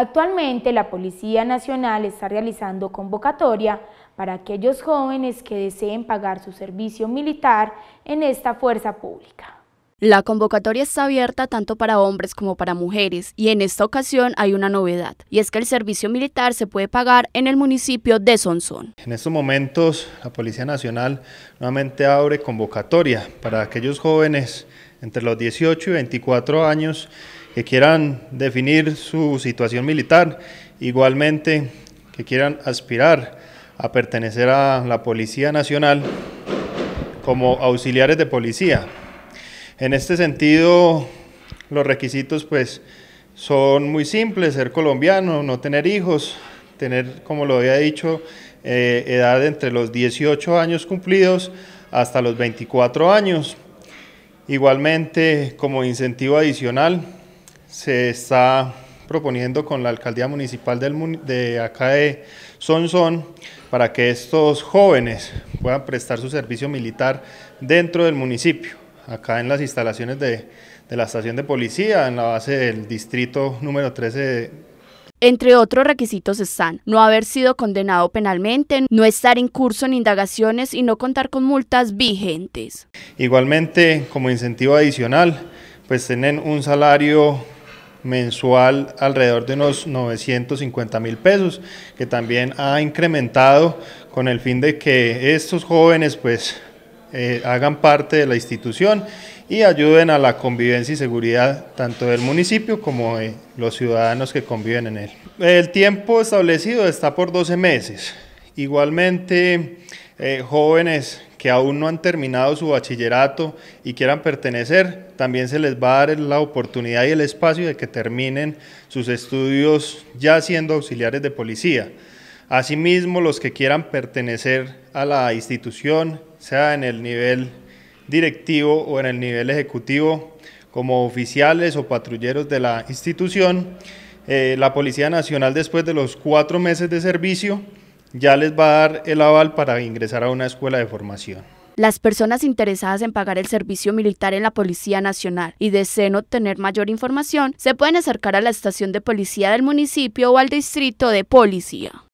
Actualmente la Policía Nacional está realizando convocatoria para aquellos jóvenes que deseen pagar su servicio militar en esta fuerza pública. La convocatoria está abierta tanto para hombres como para mujeres y en esta ocasión hay una novedad y es que el servicio militar se puede pagar en el municipio de Sonsón. En estos momentos la Policía Nacional nuevamente abre convocatoria para aquellos jóvenes entre los 18 y 24 años que quieran definir su situación militar, igualmente que quieran aspirar a pertenecer a la Policía Nacional como auxiliares de policía. En este sentido, los requisitos pues son muy simples, ser colombiano, no tener hijos, tener, como lo había dicho, eh, edad entre los 18 años cumplidos hasta los 24 años. Igualmente, como incentivo adicional, se está proponiendo con la alcaldía municipal de acá de Sonsón para que estos jóvenes puedan prestar su servicio militar dentro del municipio, acá en las instalaciones de, la estación de policía, en la base del distrito número 13 entre otros requisitos están no haber sido condenado penalmente, no estar en curso en indagaciones y no contar con multas vigentes. Igualmente, como incentivo adicional, pues tienen un salario mensual alrededor de unos 950 mil pesos, que también ha incrementado con el fin de que estos jóvenes pues eh, hagan parte de la institución y ayuden a la convivencia y seguridad tanto del municipio como de los ciudadanos que conviven en él. El tiempo establecido está por 12 meses. Igualmente, eh, jóvenes que aún no han terminado su bachillerato y quieran pertenecer, también se les va a dar la oportunidad y el espacio de que terminen sus estudios ya siendo auxiliares de policía. Asimismo, los que quieran pertenecer a la institución, sea en el nivel directivo o en el nivel ejecutivo, como oficiales o patrulleros de la institución, eh, la Policía Nacional después de los cuatro meses de servicio ya les va a dar el aval para ingresar a una escuela de formación. Las personas interesadas en pagar el servicio militar en la Policía Nacional y deseen obtener mayor información, se pueden acercar a la estación de policía del municipio o al distrito de policía.